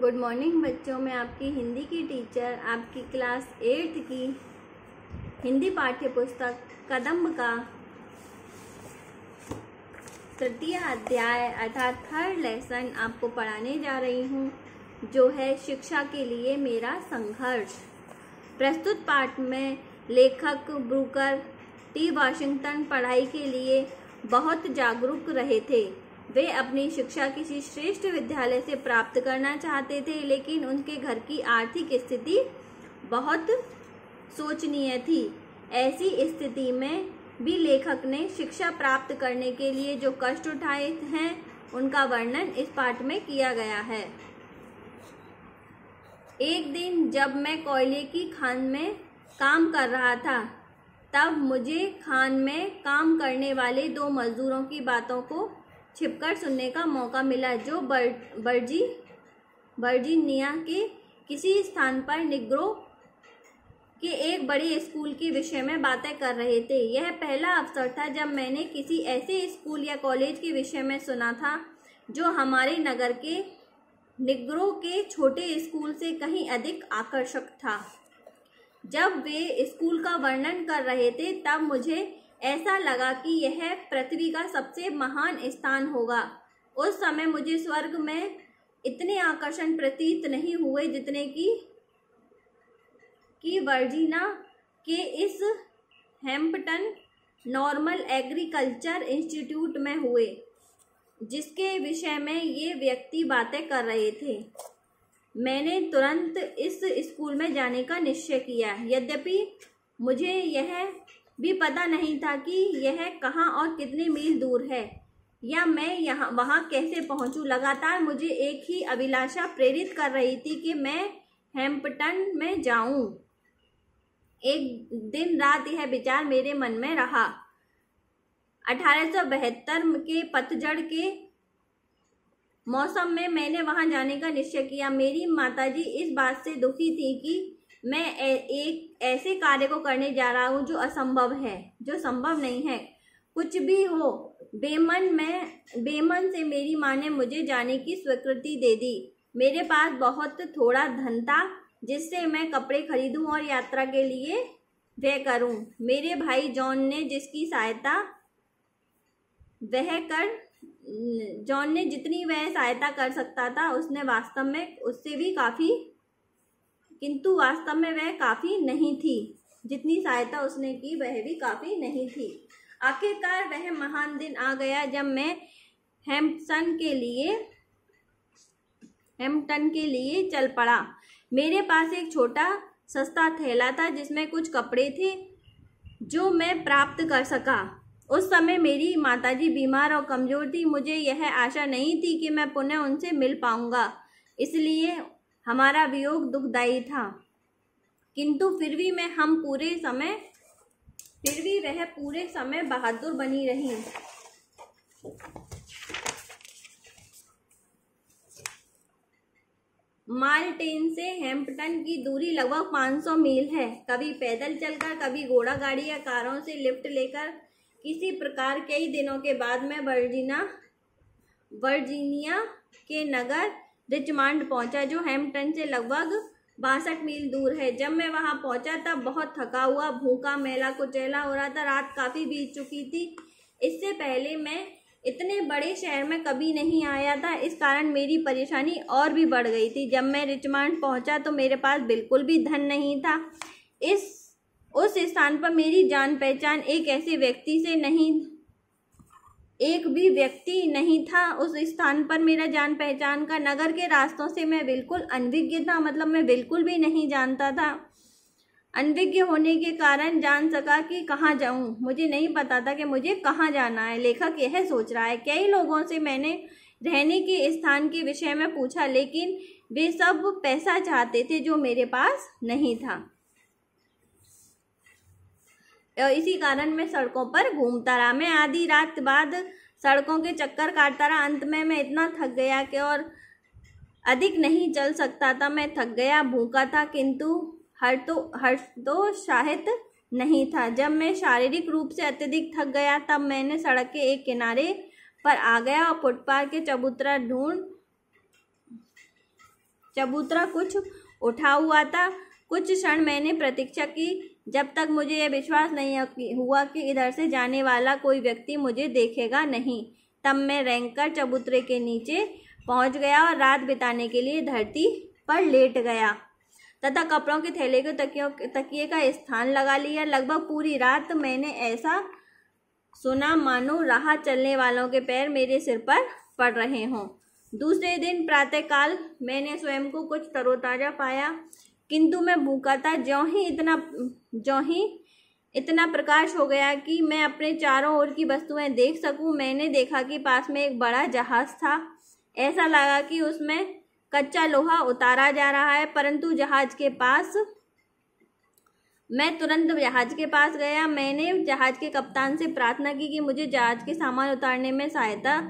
good morning बच्चों मैं आपकी हिंदी की टीचर आपकी क्लास एट्थ की हिंदी पाठ्य पुस्तक कदम का तृतीय अध्याय अर्थात थर्ड लेसन आपको पढ़ाने जा रही हूँ जो है शिक्षा के लिए मेरा संघर्ष प्रस्तुत पाठ में लेखक ब्रूकर टी वाशिंगटन पढ़ाई के लिए बहुत जागरूक रहे थे वे अपनी शिक्षा किसी श्रेष्ठ विद्यालय से प्राप्त करना चाहते थे लेकिन उनके घर की आर्थिक स्थिति बहुत सोचनीय थी ऐसी स्थिति में भी लेखक ने शिक्षा प्राप्त करने के लिए जो कष्ट उठाए हैं उनका वर्णन इस पाठ में किया गया है एक दिन जब मैं कोयले की खान में काम कर रहा था तब मुझे खान में काम करने वाले दो मजदूरों की बातों को छिपकर सुनने का मौका मिला जो बर, बर्जी बर्जीनिया के किसी स्थान पर निग्रो के एक बड़े स्कूल के विषय में बातें कर रहे थे यह पहला अवसर था जब मैंने किसी ऐसे स्कूल या कॉलेज के विषय में सुना था जो हमारे नगर के निग्रो के छोटे स्कूल से कहीं अधिक आकर्षक था जब वे स्कूल का वर्णन कर रहे थे तब मुझे ऐसा लगा कि यह पृथ्वी का सबसे महान स्थान होगा उस समय मुझे स्वर्ग में इतने आकर्षण प्रतीत नहीं हुए जितने की कि वर्जीना के इस हेम्पटन नॉर्मल एग्रीकल्चर इंस्टीट्यूट में हुए जिसके विषय में ये व्यक्ति बातें कर रहे थे मैंने तुरंत इस स्कूल में जाने का निश्चय किया यद्यपि मुझे यह भी पता नहीं था कि यह कहाँ और कितने मील दूर है या मैं यहाँ वहाँ कैसे पहुँचूँ लगातार मुझे एक ही अभिलाषा प्रेरित कर रही थी कि मैं हेम्पटन में जाऊँ एक दिन रात यह विचार मेरे मन में रहा अठारह के पतझड़ के मौसम में मैंने वहां जाने का निश्चय किया मेरी माताजी इस बात से दुखी थी कि मैं एक ऐसे कार्य को करने जा रहा हूँ जो असंभव है जो संभव नहीं है कुछ भी हो बेमन में बेमन से मेरी माँ ने मुझे जाने की स्वीकृति दे दी मेरे पास बहुत थोड़ा धन था जिससे मैं कपड़े खरीदूं और यात्रा के लिए वह करूं मेरे भाई जॉन ने जिसकी सहायता वह कर जॉन ने जितनी वह सहायता कर सकता था उसने वास्तव में उससे भी काफ़ी किंतु वास्तव में वह काफ़ी नहीं थी जितनी सहायता उसने की वह भी काफ़ी नहीं थी आखिरकार वह महान दिन आ गया जब मैं हेम्पसन के लिए हेम्पटन के लिए चल पड़ा मेरे पास एक छोटा सस्ता थैला था जिसमें कुछ कपड़े थे जो मैं प्राप्त कर सका उस समय मेरी माताजी बीमार और कमज़ोर थी मुझे यह आशा नहीं थी कि मैं पुनः उनसे मिल पाऊंगा इसलिए हमारा वियोग दुखदायी था किंतु फिर भी मैं हम पूरे समय फिर भी वह पूरे समय बहादुर बनी रही मालटेन से हेम्पटन की दूरी लगभग 500 मील है कभी पैदल चलकर कभी घोड़ा गाड़ी या कारों से लिफ्ट लेकर इसी प्रकार कई दिनों के बाद मैं वर्जिना वर्जीनिया के नगर रिचमांड पहुंचा जो हेम्पटन से लगभग बासठ मील दूर है जब मैं वहां पहुंचा तब बहुत थका हुआ भूखा मेला कुचेला हो रहा था रात काफ़ी बीत चुकी थी इससे पहले मैं इतने बड़े शहर में कभी नहीं आया था इस कारण मेरी परेशानी और भी बढ़ गई थी जब मैं रिचमांड पहुंचा तो मेरे पास बिल्कुल भी धन नहीं था इस उस स्थान पर मेरी जान पहचान एक ऐसे व्यक्ति से नहीं एक भी व्यक्ति नहीं था उस स्थान पर मेरा जान पहचान का नगर के रास्तों से मैं बिल्कुल अनभिज्ञ था मतलब मैं बिल्कुल भी नहीं जानता था अनभिज्ञ होने के कारण जान सका कि कहाँ जाऊँ मुझे नहीं पता था कि मुझे कहाँ जाना है लेखक यह सोच रहा है कई लोगों से मैंने रहने के स्थान के विषय में पूछा लेकिन वे सब पैसा चाहते थे जो मेरे पास नहीं था इसी कारण मैं सड़कों पर घूमता रहा मैं आधी रात बाद सड़कों के चक्कर काटता रहा अंत में मैं इतना थक गया कि और अधिक नहीं चल सकता था मैं थक गया भूखा था किंतु हर तो हर तो शाहित नहीं था जब मैं शारीरिक रूप से अत्यधिक थक गया तब मैंने सड़क के एक किनारे पर आ गया और फुटपाथ के चबूतरा ढूंढ चबूतरा कुछ उठा हुआ था कुछ क्षण मैंने प्रतीक्षा की जब तक मुझे यह विश्वास नहीं हुआ कि इधर से जाने वाला कोई व्यक्ति मुझे देखेगा नहीं तब मैं रेंकर चबूतरे के नीचे पहुंच गया और रात बिताने के लिए धरती पर लेट गया तथा कपड़ों के थैले के तकियों तकिए का स्थान लगा लिया लगभग पूरी रात मैंने ऐसा सुना मानो राह चलने वालों के पैर मेरे सिर पर पड़ रहे हों दूसरे दिन प्रातःकाल मैंने स्वयं को कुछ तरोताज़ा पाया किंतु मैं भूखा था ज्यों ही इतना ज्यों ही इतना प्रकाश हो गया कि मैं अपने चारों ओर की वस्तुएं देख सकूं मैंने देखा कि पास में एक बड़ा जहाज था ऐसा लगा कि उसमें कच्चा लोहा उतारा जा रहा है परंतु जहाज के पास मैं तुरंत जहाज के पास गया मैंने जहाज के कप्तान से प्रार्थना की कि मुझे जहाज के सामान उतारने में सहायता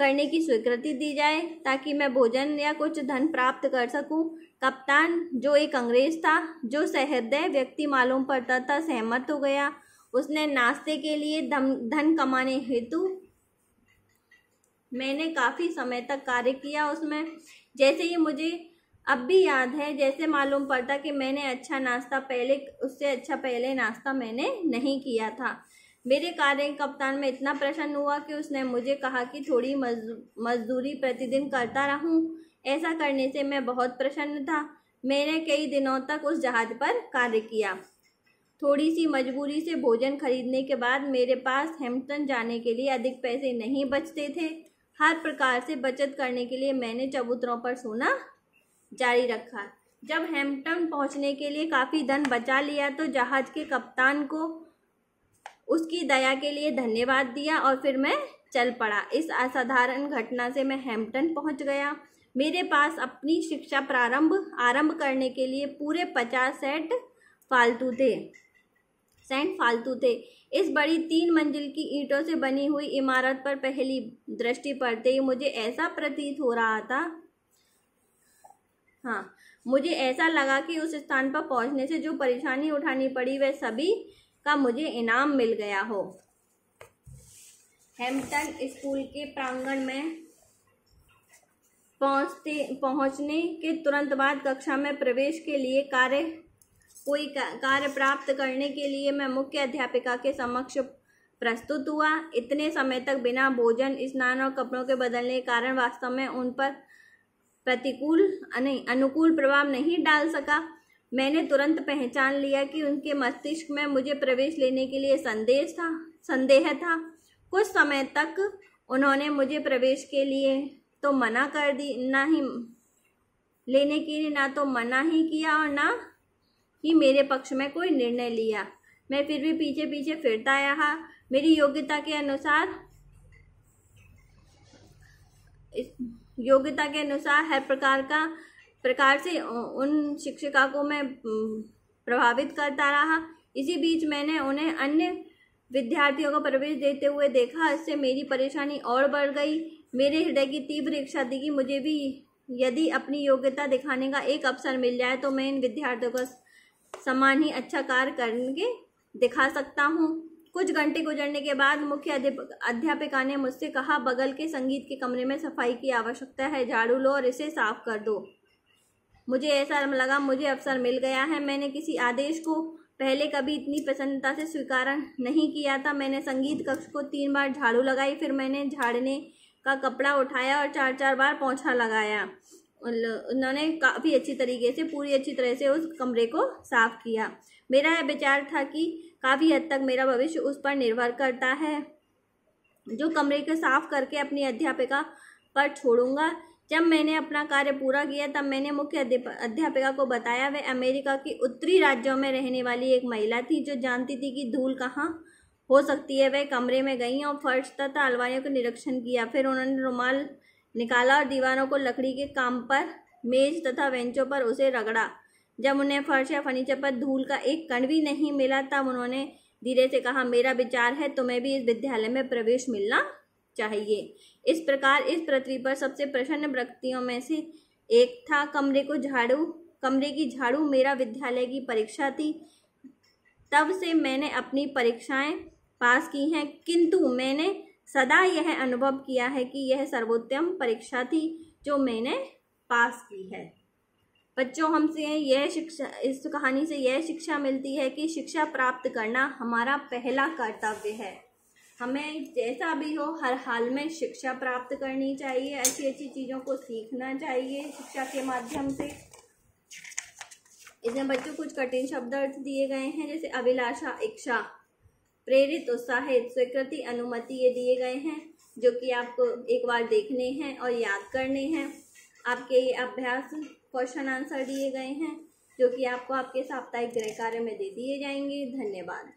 करने की स्वीकृति दी जाए ताकि मैं भोजन या कुछ धन प्राप्त कर सकूं कप्तान जो एक अंग्रेज था जो सहृदय व्यक्ति मालूम पड़ता था सहमत हो गया उसने नाश्ते के लिए धन धन कमाने हेतु मैंने काफ़ी समय तक कार्य किया उसमें जैसे ही मुझे अब भी याद है जैसे मालूम पड़ता कि मैंने अच्छा नाश्ता पहले उससे अच्छा पहले नाश्ता मैंने नहीं किया था मेरे कार्य कप्तान में इतना प्रसन्न हुआ कि उसने मुझे कहा कि थोड़ी मजदूरी प्रतिदिन करता रहूं ऐसा करने से मैं बहुत प्रसन्न था मैंने कई दिनों तक उस जहाज पर कार्य किया थोड़ी सी मजबूरी से भोजन खरीदने के बाद मेरे पास हेम्पटन जाने के लिए अधिक पैसे नहीं बचते थे हर प्रकार से बचत करने के लिए मैंने चबूतरों पर सोना जारी रखा जब हेम्पटन पहुंचने के लिए काफ़ी धन बचा लिया तो जहाज के कप्तान को उसकी दया के लिए धन्यवाद दिया और फिर मैं चल पड़ा इस असाधारण घटना से मैं हैम्पटन पहुंच गया मेरे पास अपनी शिक्षा प्रारंभ आरंभ करने के लिए पूरे पचास सेट फालतू थे सेंट फालतू थे इस बड़ी तीन मंजिल की ईंटों से बनी हुई इमारत पर पहली दृष्टि पड़ते ही मुझे ऐसा प्रतीत हो रहा था हाँ मुझे ऐसा लगा कि उस स्थान पर पहुंचने से जो परेशानी उठानी पड़ी वह सभी का मुझे इनाम मिल गया हो हेम्पटन स्कूल के प्रांगण में पहुंचते पहुंचने के तुरंत बाद कक्षा में प्रवेश के लिए कार्य कोई कार्य प्राप्त करने के लिए मैं मुख्य अध्यापिका के समक्ष प्रस्तुत हुआ इतने समय तक बिना भोजन स्नान और कपड़ों के बदलने के कारण वास्तव में उन पर प्रतिकूल अनुकूल प्रभाव नहीं डाल सका मैंने तुरंत पहचान लिया कि उनके मस्तिष्क में मुझे प्रवेश लेने के लिए संदेश था संदेह था कुछ समय तक उन्होंने मुझे प्रवेश के लिए तो मना कर दी ना ही लेने के लिए ना तो मना ही किया और ना ही मेरे पक्ष में कोई निर्णय लिया मैं फिर भी पीछे पीछे फिरता रहा मेरी योग्यता के अनुसार योग्यता के अनुसार हर प्रकार का प्रकार से उन शिक्षिका को मैं प्रभावित करता रहा इसी बीच मैंने उन्हें अन्य विद्यार्थियों का प्रवेश देते हुए देखा इससे मेरी परेशानी और बढ़ गई मेरे हृदय की तीव्र इच्छा थी कि मुझे भी यदि अपनी योग्यता दिखाने का एक अवसर मिल जाए तो मैं इन विद्यार्थियों का समान ही अच्छा कार्य करके दिखा सकता हूँ कुछ घंटे गुजरने के बाद मुख्य अध्यापिका ने मुझसे कहा बगल के संगीत के कमरे में सफाई की आवश्यकता है झाड़ू लो और इसे साफ कर दो मुझे ऐसा लगा मुझे अवसर मिल गया है मैंने किसी आदेश को पहले कभी इतनी प्रसन्नता से स्वीकार नहीं किया था मैंने संगीत कक्ष को तीन बार झाड़ू लगाई फिर मैंने झाड़ने का कपड़ा उठाया और चार चार बार पोंछा लगाया उन्होंने काफ़ी अच्छी तरीके से पूरी अच्छी तरह से उस कमरे को साफ किया मेरा यह विचार था कि काफ़ी हद तक मेरा भविष्य उस पर निर्भर करता है जो कमरे को साफ करके अपनी अध्यापिका पर छोड़ूंगा जब मैंने अपना कार्य पूरा किया तब मैंने मुख्य अध्यापिका को बताया वह अमेरिका की उत्तरी राज्यों में रहने वाली एक महिला थी जो जानती थी कि धूल कहाँ हो सकती है वह कमरे में गई और फर्श तथा अलवाइयों का निरीक्षण किया फिर उन्होंने रुमाल निकाला और दीवारों को लकड़ी के काम पर मेज तथा बेंचों पर उसे रगड़ा जब उन्हें फर्श या फर्नीचर पर धूल का एक कण भी नहीं मिला तब उन्होंने धीरे से कहा मेरा विचार है तुम्हें भी इस विद्यालय में प्रवेश मिलना चाहिए इस प्रकार इस पृथ्वी पर सबसे प्रसन्न व्यक्तियों में से एक था कमरे को झाड़ू कमरे की झाड़ू मेरा विद्यालय की परीक्षा थी तब से मैंने अपनी परीक्षाएं पास की हैं किंतु मैंने सदा यह अनुभव किया है कि यह सर्वोत्तम परीक्षा थी जो मैंने पास की है बच्चों हमसे यह शिक्षा इस कहानी से यह शिक्षा मिलती है कि शिक्षा प्राप्त करना हमारा पहला कर्तव्य है हमें जैसा भी हो हर हाल में शिक्षा प्राप्त करनी चाहिए अच्छी अच्छी चीज़ों को सीखना चाहिए शिक्षा के माध्यम से इसमें बच्चों कुछ कठिन शब्द अर्थ दिए गए हैं जैसे अभिलाषा इच्छा प्रेरित उत्साहित स्वीकृति अनुमति ये दिए गए हैं जो कि आपको एक बार देखने हैं और याद करने हैं आपके ये अभ्यास क्वेश्चन आंसर दिए गए हैं जो कि आपको आपके साप्ताहिक गृह कार्य में दे दिए जाएंगे धन्यवाद